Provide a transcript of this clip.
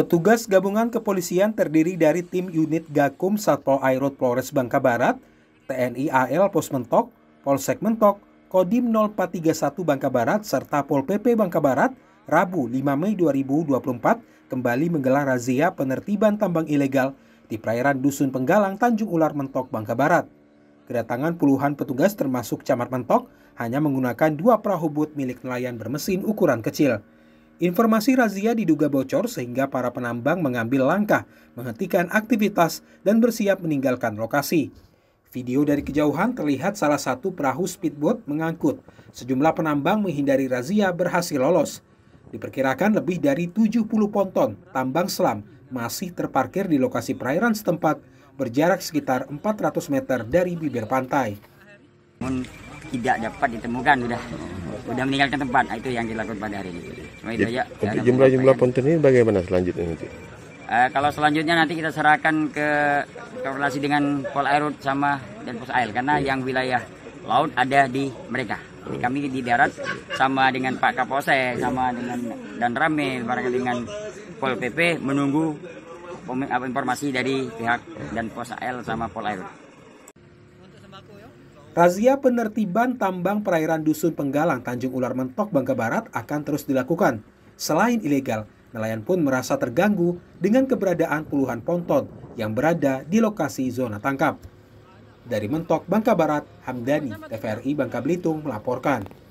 Petugas gabungan kepolisian terdiri dari tim unit Gakum Satpol Airut Polres Bangka Barat, TNI AL Pos Mentok, Polsek Mentok, Kodim 0431 Bangka Barat, serta Pol PP Bangka Barat, Rabu 5 Mei 2024 kembali menggelar razia penertiban tambang ilegal di perairan Dusun Penggalang, Tanjung Ular Mentok, Bangka Barat. Kedatangan puluhan petugas termasuk Camat Mentok hanya menggunakan dua perahu boot milik nelayan bermesin ukuran kecil. Informasi razia diduga bocor sehingga para penambang mengambil langkah, menghentikan aktivitas, dan bersiap meninggalkan lokasi. Video dari kejauhan terlihat salah satu perahu speedboat mengangkut. Sejumlah penambang menghindari razia berhasil lolos. Diperkirakan lebih dari 70 ponton tambang selam masih terparkir di lokasi perairan setempat berjarak sekitar 400 meter dari bibir pantai. Tidak dapat ditemukan sudah udah meninggalkan tempat. Nah, itu yang dilakukan pada hari ini. Jadi itu ya, jumlah-jumlah ponten ini bagaimana selanjutnya nanti? Uh, eh, kalau selanjutnya nanti kita serahkan ke koordinasi dengan Polairut sama dan air karena hmm. yang wilayah laut ada di mereka. Jadi oh. kami di darat sama dengan Pak Kapolsek, iya. sama dengan dan rame barangkali dengan Pol PP menunggu informasi dari pihak oh. dan air sama Polairut. Razia penertiban tambang perairan Dusun Penggalang Tanjung Ular Mentok Bangka Barat akan terus dilakukan. Selain ilegal, nelayan pun merasa terganggu dengan keberadaan puluhan ponton yang berada di lokasi zona tangkap. Dari Mentok, Bangka Barat, Hamdani, TVRI Bangka Belitung melaporkan.